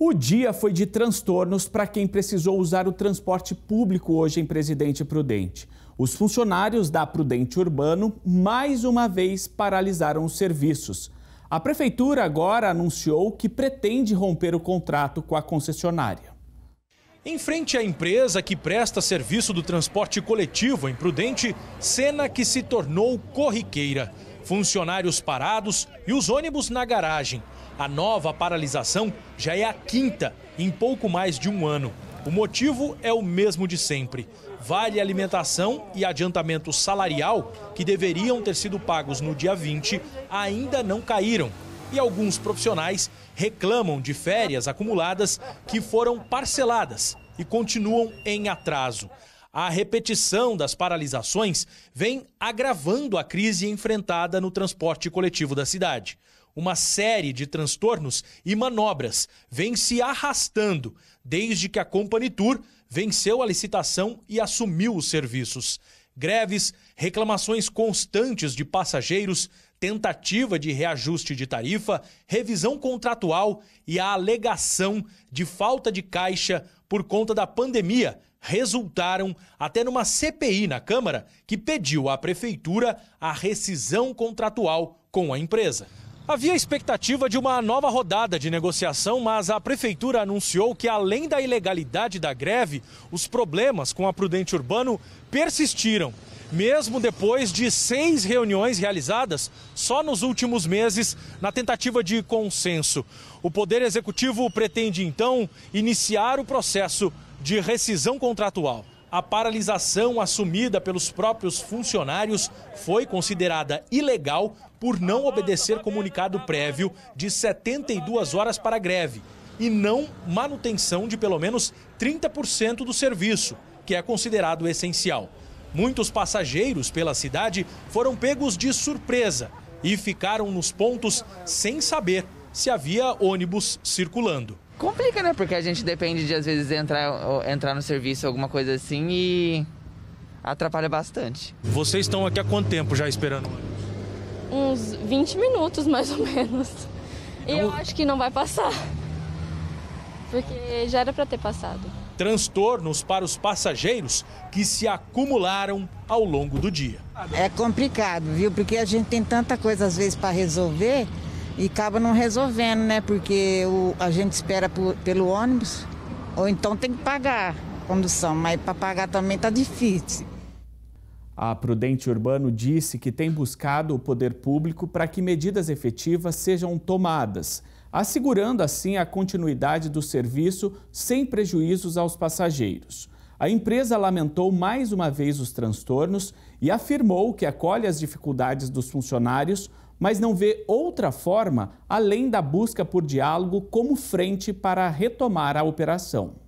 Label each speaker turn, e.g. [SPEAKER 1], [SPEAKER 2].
[SPEAKER 1] O dia foi de transtornos para quem precisou usar o transporte público hoje em Presidente Prudente. Os funcionários da Prudente Urbano mais uma vez paralisaram os serviços. A prefeitura agora anunciou que pretende romper o contrato com a concessionária.
[SPEAKER 2] Em frente à empresa que presta serviço do transporte coletivo em Prudente, cena que se tornou corriqueira. Funcionários parados e os ônibus na garagem. A nova paralisação já é a quinta em pouco mais de um ano. O motivo é o mesmo de sempre: vale alimentação e adiantamento salarial, que deveriam ter sido pagos no dia 20, ainda não caíram. E alguns profissionais reclamam de férias acumuladas que foram parceladas e continuam em atraso. A repetição das paralisações vem agravando a crise enfrentada no transporte coletivo da cidade uma série de transtornos e manobras vem se arrastando desde que a Company Tour venceu a licitação e assumiu os serviços. Greves, reclamações constantes de passageiros, tentativa de reajuste de tarifa, revisão contratual e a alegação de falta de caixa por conta da pandemia resultaram até numa CPI na Câmara que pediu à Prefeitura a rescisão contratual com a empresa. Havia expectativa de uma nova rodada de negociação, mas a prefeitura anunciou que, além da ilegalidade da greve, os problemas com a Prudente Urbano persistiram. Mesmo depois de seis reuniões realizadas só nos últimos meses, na tentativa de consenso, o Poder Executivo pretende então iniciar o processo de rescisão contratual a paralisação assumida pelos próprios funcionários foi considerada ilegal por não obedecer comunicado prévio de 72 horas para a greve e não manutenção de pelo menos 30% do serviço, que é considerado essencial. Muitos passageiros pela cidade foram pegos de surpresa e ficaram nos pontos sem saber se havia ônibus circulando
[SPEAKER 1] complica, né? Porque a gente depende de, às vezes, entrar, entrar no serviço, alguma coisa assim, e atrapalha bastante.
[SPEAKER 2] Vocês estão aqui há quanto tempo já esperando?
[SPEAKER 1] Uns 20 minutos, mais ou menos. E eu acho que não vai passar. Porque já era para ter passado.
[SPEAKER 2] Transtornos para os passageiros que se
[SPEAKER 1] acumularam ao longo do dia. É complicado, viu? Porque a gente tem tanta coisa às vezes para resolver e acaba não resolvendo, né? Porque o, a gente espera por, pelo ônibus, ou então tem que pagar a condução, mas para pagar também está difícil. A Prudente Urbano disse que tem buscado o poder público para que medidas efetivas sejam tomadas, assegurando assim a continuidade do serviço sem prejuízos aos passageiros. A empresa lamentou mais uma vez os transtornos e afirmou que acolhe as dificuldades dos funcionários, mas não vê outra forma além da busca por diálogo como frente para retomar a operação.